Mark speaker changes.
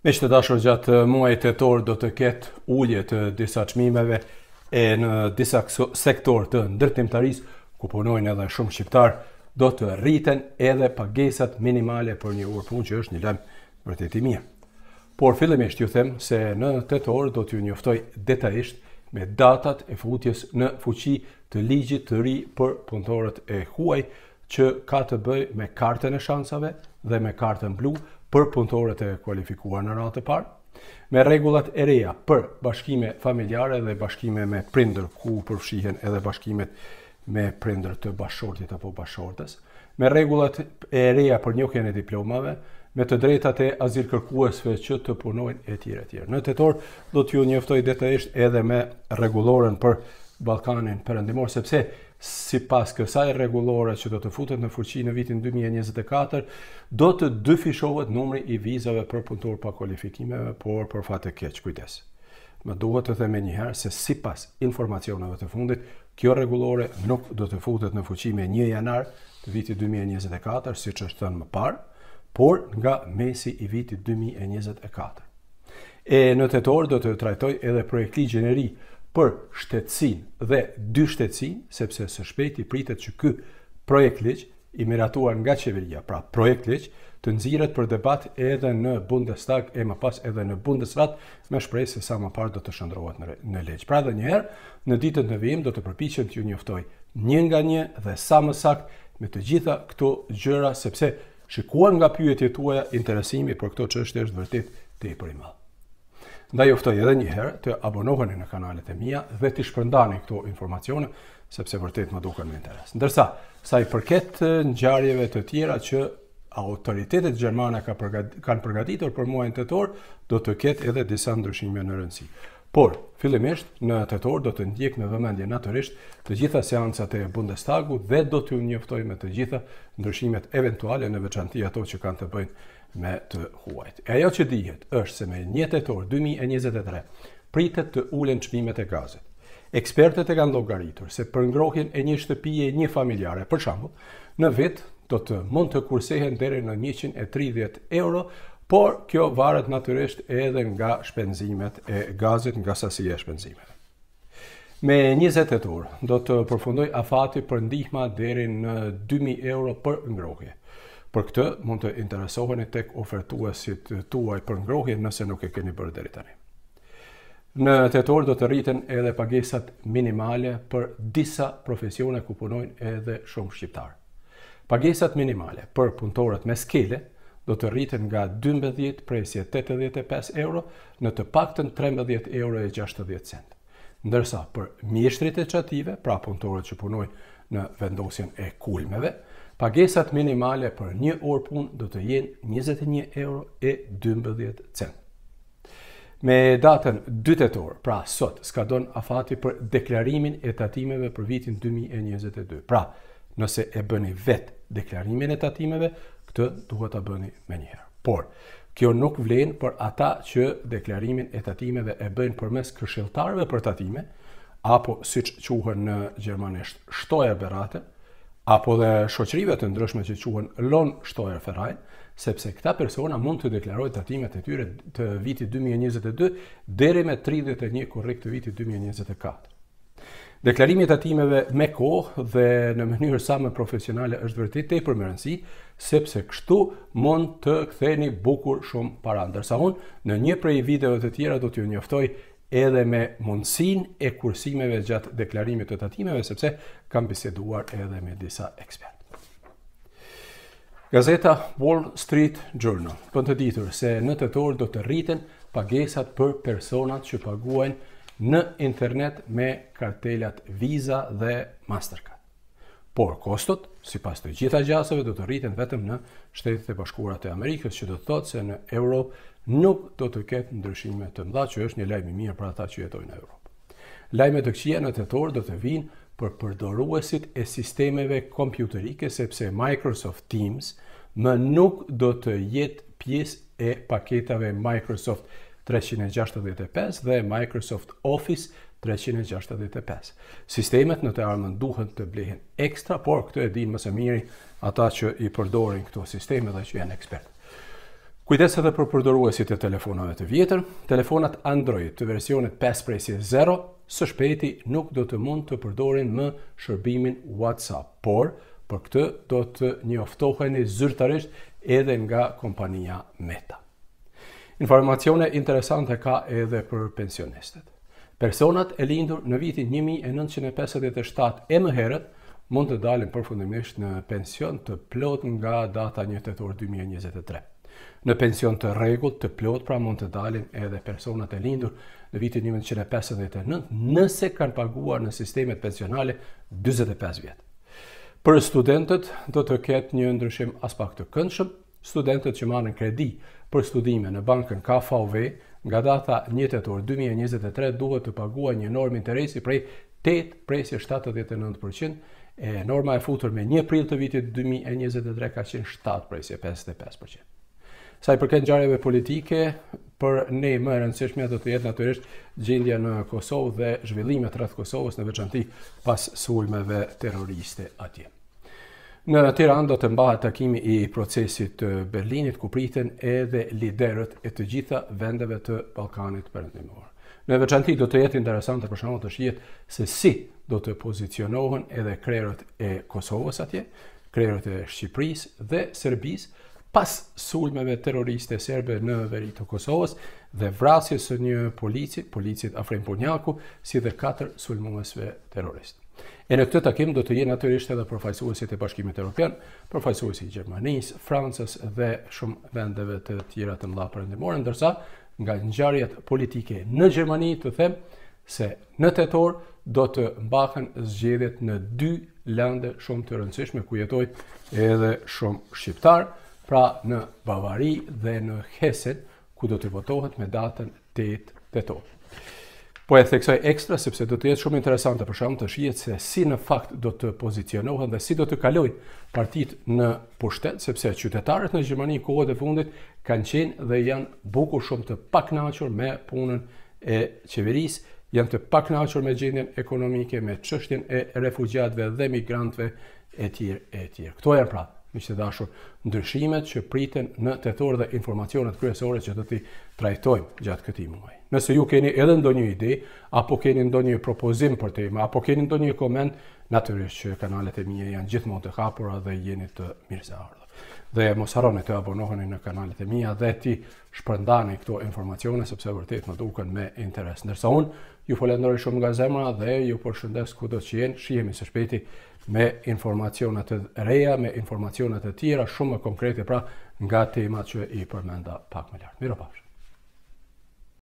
Speaker 1: Me që të dashur gjatë eh, muaj të torë do të ketë ullje të disa qmimeve e në disa sektor të ndërtimtaris, ku punojnë edhe shumë shqiptar, do të rriten edhe pagesat minimale për një urë punë që është një lemë vërtet i mirë. Por fillimisht ju them se në të torë do të njoftoj detajisht me datat e futjes në fuqi të ligjit të ri për punëtorët e huaj që ka të bëj me kartën e shansave dhe me kartën blu për punëtorët e kualifikuar në ratë të parë, me regullat e reja për bashkime familjare dhe bashkime me prindër ku përfshihen edhe bashkimet me prindër të bashkortit apo bashkortës, me regullat e reja për njohjen e diplomave, me të drejtat e azir kërkuesve që të punojnë e tjere tjere. Në të do t'ju njëftoj detajisht edhe me regulloren për Balkanin përëndimor, sepse si pas kësaj regulore që do të futet në fuqi në vitin 2024, do të dyfishohet numri i vizave për punëtor pa kualifikimeve, por për fatë e keqë kujtes. Më duhet të theme njëherë se si pas informacionave të fundit, kjo regulore nuk do të futet në fuqi me një janar të vitit 2024, si që është thënë më parë, por nga mesi i vitit 2024. E në të do të trajtoj edhe projekti gjeneri për shtetsin dhe dy shtetësin, sepse së shpejti pritet që ky projekt ligj i miratuar nga qeveria, pra projekt ligj, të nxirret për debat edhe në Bundestag e më pas edhe në Bundesrat me shpresë se sa më parë do të shndrohet në në ligj. Pra edhe një herë, në ditën e vim do të përpiqem t'ju njoftoj një nga një dhe sa më sakt me të gjitha këto gjëra sepse shikuar nga pyetjet tuaja interesimi për këto çështje është vërtet tepër i madh. Nda joftoj edhe njëherë të abonoheni në kanalet e mija dhe të shpërndani këto informacione, sepse vërtet më duke në interes. Ndërsa, sa i përket në gjarjeve të tjera që autoritetet Gjermana kanë përgatitur për muajnë të torë, do të ketë edhe disa ndryshime në rëndësi. Por, fillimisht, në të torë do të ndjek me vëmendje naturisht të gjitha seansat e bundestagu dhe do të njëftoj me të gjitha ndryshimet eventuale në veçantia to që kanë të bëjnë me të huajt. E ajo që dihet është se me njëtetor 2023 pritet të ulen qmimet e gazit. Ekspertët e kanë logaritur se për ngrohin e një shtëpije një familjare, për shambull, në vit do të mund të kursehen deri në 130 euro, por kjo varet naturisht edhe nga shpenzimet e gazit nga sasije e shpenzimet. Me 20 e tur, do të përfundoj afati për ndihma deri në 2000 euro për ngrohje. Për këtë mund të interesoheni tek ofertuesit tuaj për ngrohje nëse nuk e keni bërë deri tani. Në tetor do të rriten edhe pagesat minimale për disa profesione ku punojnë edhe shumë shqiptar. Pagesat minimale për punëtorët me skele do të rriten nga 12 presje 85 euro në të paktën 13 euro e 60 cent. Ndërsa për mjeshtrit e qative, pra punëtorët që punojnë në vendosjen e kulmeve, Pagesat minimale për një orë pun do të jenë 21 euro e 12 cent. Me datën 2 tetor, pra sot, skadon afati për deklarimin e tatimeve për vitin 2022. Pra, nëse e bëni vetë deklarimin e tatimeve, këtë duhet të bëni me njëherë. Por, kjo nuk vlenë për ata që deklarimin e tatimeve e bëjnë për mes këshiltarve për tatime, apo si që në gjermanisht shtoja berate, apo dhe shoqërive të ndryshme që quhen Lon Shtojer Ferraj, sepse këta persona mund të deklarojnë tatimet e tyre të vitit 2022 deri me 31 korrik të vitit 2024. Deklarimi i tatimeve me kohë dhe në mënyrë sa më profesionale është vërtet tepër më rëndësi, sepse kështu mund të ktheheni bukur shumë para. Ndërsa unë në një prej videove të tjera do t'ju njoftoj edhe me mundësin e kursimeve gjatë deklarimit të tatimeve, sepse kam biseduar edhe me disa ekspert. Gazeta Wall Street Journal, për të ditur se në të torë do të rriten pagesat për personat që paguajnë në internet me kartelat Visa dhe Mastercard. Por kostot, si pas të gjitha gjasëve, do të rriten vetëm në shtetit e bashkurat e Amerikës, që do të thotë se në Europë nuk do të ketë ndryshime të mëdha që është një lajm i mirë për ata që jetojnë në Evropë. Lajmet të këqija në tetor do të vinë për përdoruesit e sistemeve kompjuterike sepse Microsoft Teams më nuk do të jetë pjesë e paketave Microsoft 365 dhe Microsoft Office 365. Sistemet në të armën duhet të blehen ekstra, por këtë e dinë më së miri ata që i përdorin këto sisteme dhe që janë ekspertë. Kujdes edhe për përdoruesit e telefonave të vjetër, telefonat Android të versionit 5.0 së shpeti nuk do të mund të përdorin më shërbimin WhatsApp, por për këtë do të njoftoheni zyrtarisht edhe nga kompania Meta. Informacione interesante ka edhe për pensionistët. Personat e lindur në vitin 1957 e më herët mund të dalin përfundimisht në pension të plot nga data 1 tetor 2023. Në pension të regull, të plot, pra mund të dalin edhe personat e lindur në vitin 1959, nëse kanë paguar në sistemet pensionale 25 vjetë. Për studentët, do të ketë një ndryshim aspekt të këndshëm, studentët që marën kredi për studime në bankën KFV, nga data 1 tetor 2023 duhet të paguajë një normë interesi prej 8 79% e norma e futur me 1 prill të vitit 2023 ka qenë 7 55% sa i përket ngjarjeve politike, për ne më e rëndësishmja do të jetë natyrisht gjendja në Kosovë dhe zhvillimet rreth Kosovës në veçanti pas sulmeve terroriste atje. Në Tiranë do të mbahet takimi i procesit të Berlinit ku priten edhe liderët e të gjitha vendeve të Ballkanit Perëndimor. Në veçanti do të jetë interesante për shkakun të shihet se si do të pozicionohen edhe krerët e Kosovës atje, krerët e Shqipërisë dhe Serbisë, pas sulmeve terroriste serbe në veri të Kosovës dhe vrasjes së një polici, policit Afrim Punjaku, si dhe katër sulmuesve terrorist. E në këtë takim do të jenë natyrisht edhe përfaqësuesit e Bashkimit Evropian, përfaqësuesi i Gjermanisë, Francës dhe shumë vendeve të tjera të mëdha perëndimore, ndërsa nga ngjarjet politike në Gjermani të them se në tetor do të mbahen zgjedhjet në dy lande shumë të rëndësishme ku jetojnë edhe shumë shqiptarë, pra në Bavari dhe në Hesen, ku do të votohet me datën 8 tetor. Po e theksoj ekstra sepse do të jetë shumë interesante për shkak të shihet se si në fakt do të pozicionohen dhe si do të kalojnë partitë në pushtet, sepse qytetarët në Gjermani kohët e fundit kanë qenë dhe janë buku shumë të pakënaqur me punën e qeverisë, janë të pakënaqur me gjendjen ekonomike, me çështjen e refugjatëve dhe migrantve e tjirë e tjerë. Kto janë pra në që të dashur ndryshimet që priten në të dhe informacionet kryesore që të të trajtojmë gjatë këti muaj. Nëse ju keni edhe ndonjë ide, apo keni ndonjë propozim për tema, apo keni ndonjë komend, naturisht që kanalet e mje janë gjithmonë të hapura dhe jeni të mirëzahur dhe mos harroni të abonoheni në kanalet e mia dhe të shpërndani këto informacione sepse vërtet më duken me interes. Ndërsa unë ju falenderoj shumë nga zemra dhe ju përshëndes kudo që jeni. Shihemi së shpejti me informacione të reja, me informacione të tjera shumë më konkrete pra nga temat që i përmenda pak më lart. Mirupafshim.